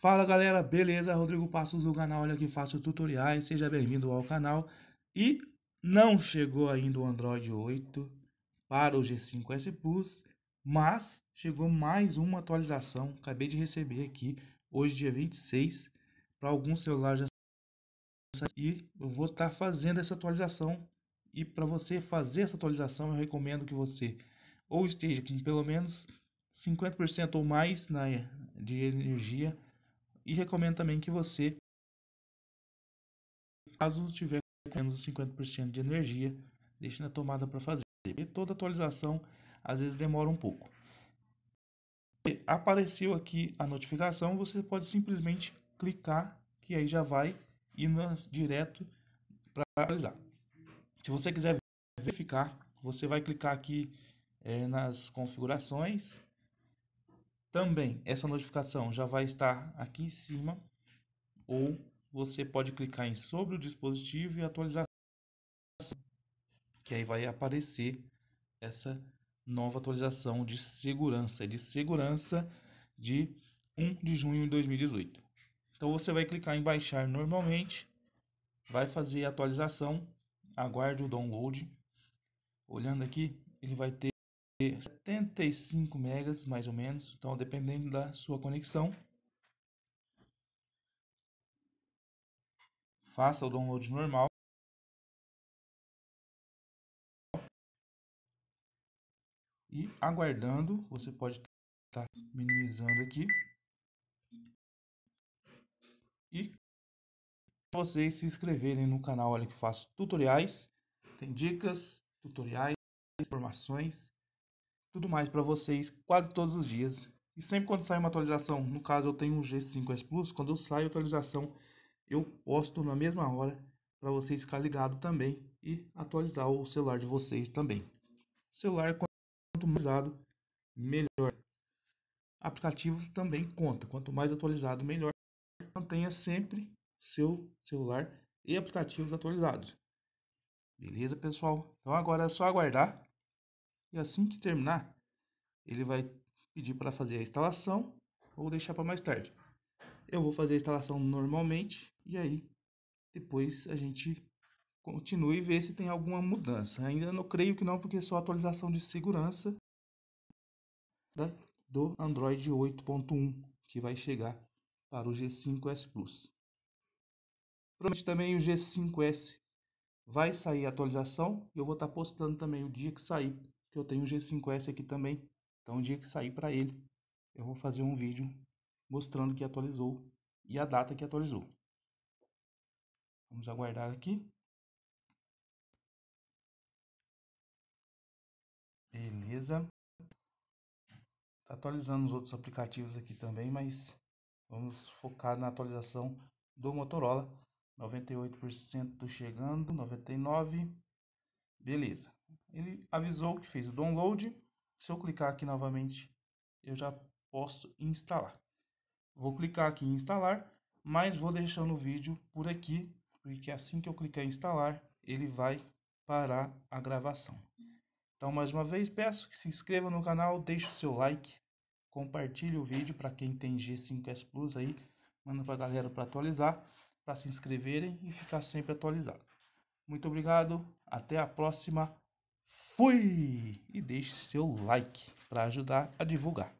Fala galera, beleza? Rodrigo Passos do canal Olha Que Faço Tutoriais, seja bem-vindo ao canal. E não chegou ainda o Android 8 para o G5S Plus, mas chegou mais uma atualização, acabei de receber aqui, hoje dia 26, para alguns celulares já... Assim, e eu vou estar tá fazendo essa atualização. E para você fazer essa atualização, eu recomendo que você ou esteja com pelo menos 50% ou mais na, de energia e recomendo também que você, caso estiver com menos de 50% de energia, deixe na tomada para fazer. E toda atualização às vezes demora um pouco. apareceu aqui a notificação, você pode simplesmente clicar que aí já vai ir direto para atualizar. Se você quiser verificar, você vai clicar aqui é, nas configurações também essa notificação já vai estar aqui em cima ou você pode clicar em sobre o dispositivo e atualizar que aí vai aparecer essa nova atualização de segurança, de segurança de 1 de junho de 2018. Então você vai clicar em baixar normalmente, vai fazer a atualização, aguarde o download. Olhando aqui, ele vai ter 75 megas mais ou menos, então dependendo da sua conexão. Faça o download normal. E aguardando, você pode estar tá minimizando aqui. E vocês se inscreverem no canal, olha que faço tutoriais, tem dicas, tutoriais, informações tudo mais para vocês quase todos os dias. E sempre quando sai uma atualização, no caso eu tenho um G5S Plus, quando sai a atualização, eu posto na mesma hora para vocês ficar ligado também e atualizar o celular de vocês também. O celular quanto mais atualizado, melhor. Aplicativos também conta, quanto mais atualizado, melhor. Mantenha sempre seu celular e aplicativos atualizados. Beleza, pessoal? Então agora é só aguardar e assim que terminar, ele vai pedir para fazer a instalação ou deixar para mais tarde. Eu vou fazer a instalação normalmente e aí depois a gente continue e vê se tem alguma mudança. Ainda não creio que não, porque é só atualização de segurança do Android 8.1 que vai chegar para o G5S Plus. Provavelmente também o G5S vai sair a atualização e eu vou estar tá postando também o dia que sair que eu tenho o G5S aqui também. Então, o dia que sair para ele, eu vou fazer um vídeo mostrando que atualizou e a data que atualizou. Vamos aguardar aqui. Beleza. está atualizando os outros aplicativos aqui também, mas vamos focar na atualização do Motorola. 98% chegando, 99. Beleza ele avisou que fez o download. Se eu clicar aqui novamente, eu já posso instalar. Vou clicar aqui em instalar, mas vou deixando o vídeo por aqui, porque assim que eu clicar em instalar, ele vai parar a gravação. Então, mais uma vez, peço que se inscreva no canal, deixe o seu like, compartilhe o vídeo para quem tem G5S Plus aí, manda para a galera para atualizar, para se inscreverem e ficar sempre atualizado. Muito obrigado, até a próxima. Fui! E deixe seu like para ajudar a divulgar.